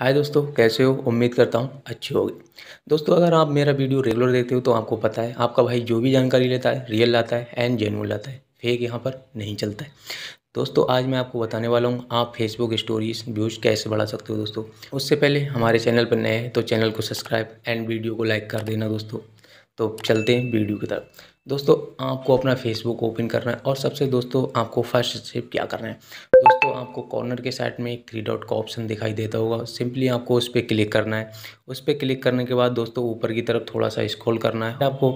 हाय दोस्तों कैसे हो उम्मीद करता हूँ अच्छी होगी दोस्तों अगर आप मेरा वीडियो रेगुलर देखते हो तो आपको पता है आपका भाई जो भी जानकारी लेता है रियल लाता है एंड जेनुअन लाता है फेक यहाँ पर नहीं चलता है दोस्तों आज मैं आपको बताने वाला हूँ आप फेसबुक स्टोरीज व्यूज कैसे बढ़ा सकते हो दोस्तों उससे पहले हमारे चैनल पर नए हैं तो चैनल को सब्सक्राइब एंड वीडियो को लाइक कर देना दोस्तों तो चलते हैं वीडियो की तरफ दोस्तों आपको अपना फेसबुक ओपन करना है और सबसे दोस्तों आपको फर्स्ट स्टेप क्या करना है दोस्तों आपको कॉर्नर के साइड में एक थ्री डॉट का ऑप्शन दिखाई देता होगा सिंपली आपको उस पर क्लिक करना है उस पर क्लिक करने के बाद दोस्तों ऊपर की तरफ थोड़ा सा स्क्रॉल करना है आपको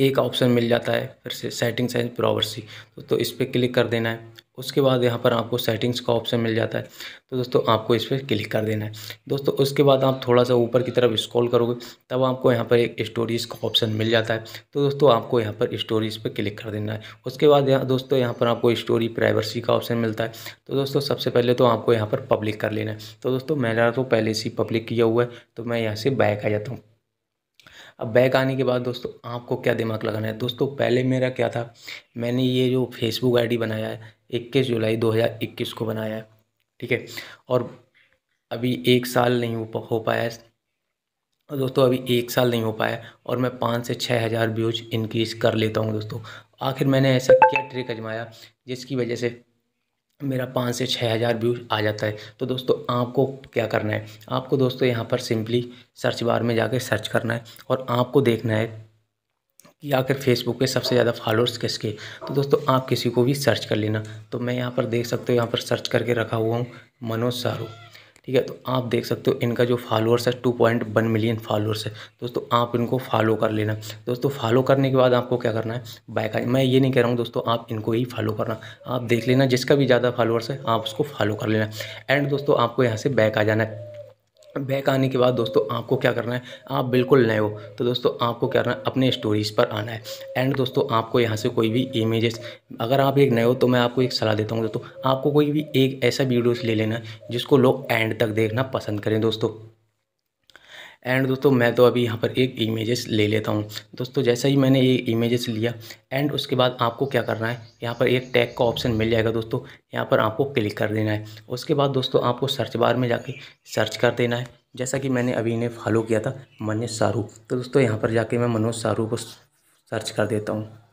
एक ऑप्शन मिल जाता है फिर से सेटिंग्स एंड प्राइवेसी तो इस पर क्लिक कर देना है उसके बाद यहाँ पर आपको सेटिंग्स का ऑप्शन मिल जाता है तो दोस्तों आपको इस पर क्लिक कर देना है दोस्तों उसके बाद आप थोड़ा सा ऊपर की तरफ स्क्रॉल करोगे तब आपको यहाँ पर एक स्टोरीज़ का ऑप्शन मिल जाता है तो दोस्तों आपको यहाँ पर स्टोरीज़ पर क्लिक कर देना है उसके बाद यहाँ दोस्तों यहाँ पर आपको स्टोरी प्राइवेसी का ऑप्शन मिलता है तो दोस्तों सबसे पहले तो आपको यहाँ पर पब्लिक कर लेना है तो दोस्तों मैंने तो पहले से पब्लिक किया हुआ है तो मैं यहाँ से बैक आ जाता हूँ अब बैक आने के बाद दोस्तों आपको क्या दिमाग लगाना है दोस्तों पहले मेरा क्या था मैंने ये जो फेसबुक आईडी बनाया है इक्कीस जुलाई 2021 को बनाया है ठीक है और अभी एक साल नहीं हो पाया और दोस्तों अभी एक साल नहीं हो पाया और मैं पाँच से छः हज़ार व्यूज इनक्रीज़ कर लेता हूँ दोस्तों आखिर मैंने ऐसा क्या ट्रिक अजमाया जिसकी वजह से मेरा पाँच से छः हज़ार व्यूज़ आ जाता है तो दोस्तों आपको क्या करना है आपको दोस्तों यहाँ पर सिंपली सर्च बार में जाके सर्च करना है और आपको देखना है कि आखिर फेसबुक पे सबसे ज़्यादा फॉलोअर्स किसके तो दोस्तों आप किसी को भी सर्च कर लेना तो मैं यहाँ पर देख सकते हो यहाँ पर सर्च करके रखा हुआ हूँ मनोज शाहरुख ठीक है तो आप देख सकते हो इनका जो फॉलोअर्स है two point one million followers है दोस्तों आप इनको फॉलो कर लेना दोस्तों फॉलो करने के बाद आपको क्या करना है बैक मैं ये नहीं कह रहा हूँ दोस्तों आप इनको ही फॉलो करना आप देख लेना जिसका भी ज़्यादा फॉलोअर्स है आप उसको फॉलो कर लेना एंड दोस्तों आपको यहाँ से बैक आ जाना है बैक आने के बाद दोस्तों आपको क्या करना है आप बिल्कुल नए हो तो दोस्तों आपको क्या करना है अपने स्टोरीज़ पर आना है एंड दोस्तों आपको यहाँ से कोई भी इमेजेस अगर आप एक नए हो तो मैं आपको एक सलाह देता हूँ दोस्तों आपको कोई भी एक ऐसा वीडियोस ले लेना है जिसको लोग एंड तक देखना पसंद करें दोस्तों एंड दोस्तों मैं तो अभी यहाँ पर एक इमेजेस ले लेता हूँ दोस्तों जैसा ही मैंने ये इमेजेस लिया एंड उसके बाद आपको क्या करना है यहाँ पर एक टैग का ऑप्शन मिल जाएगा दोस्तों यहाँ पर आपको क्लिक कर देना है उसके बाद दोस्तों आपको सर्च बार में जाके सर्च कर देना है जैसा कि मैंने अभी इन्हें फॉलो किया था मनोज शाहरुख तो दोस्तों यहाँ पर जाके मैं मनोज शाहरुख को सर्च कर देता हूँ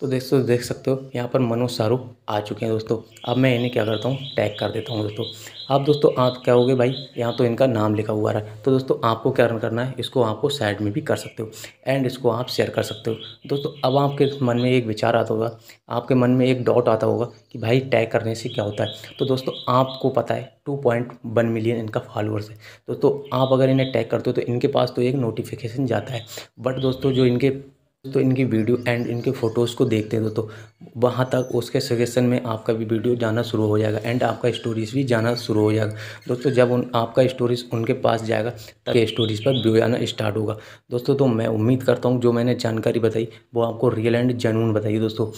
तो दोस्तों देख सकते हो यहाँ पर मनोज शाहरुख आ चुके हैं दोस्तों अब मैं इन्हें क्या करता हूँ टैग कर देता हूँ दोस्तों अब दोस्तों आप क्या होगे भाई यहाँ तो इनका नाम लिखा हुआ रहा है तो दोस्तों आपको क्या करना है इसको आपको साइड में भी कर सकते हो एंड इसको आप शेयर कर सकते हो दोस्तों अब आपके मन में एक विचार आता होगा आपके मन में एक डाउट आता होगा कि भाई टैग करने से क्या होता है तो दोस्तों आपको पता है टू पॉइंट वन मिलियन इनका फॉलोअर्स है दोस्तों आप अगर इन्हें टैग करते हो तो इनके पास तो एक नोटिफिकेशन जाता है बट दोस्तों जो इनके तो इनकी वीडियो एंड इनके फ़ोटोज़ को देखते हैं तो वहाँ तक उसके सजेशन में आपका भी वीडियो जाना शुरू हो जाएगा एंड आपका स्टोरीज भी जाना शुरू हो जाएगा दोस्तों जब उन आपका स्टोरीज उनके पास जाएगा तब स्टोरीज पर व्यू आना स्टार्ट होगा दोस्तों तो मैं उम्मीद करता हूँ जो मैंने जानकारी बताई वो आपको रियल एंड जेनून बताई दोस्तों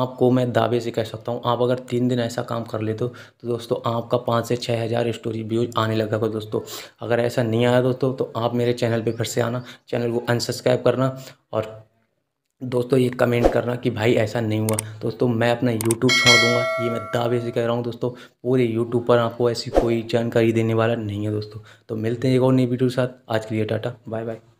आपको मैं दावे से कह सकता हूँ आप अगर तीन दिन ऐसा काम कर लेते हो तो दोस्तों आपका पाँच से छः हज़ार स्टोरी व्यूज आने लगा होगा दोस्तों अगर ऐसा नहीं आया दोस्तों तो आप मेरे चैनल पर फिर से आना चैनल को अनसब्सक्राइब करना और दोस्तों ये कमेंट करना कि भाई ऐसा नहीं हुआ दोस्तों मैं अपना यूट्यूब छोड़ दूंगा ये मैं दावे से कह रहा हूँ दोस्तों पूरे यूट्यूब पर आपको ऐसी कोई जानकारी देने वाला नहीं है दोस्तों तो मिलते हैं एक और नई वीडियो के साथ आज के लिए टाटा बाय बाय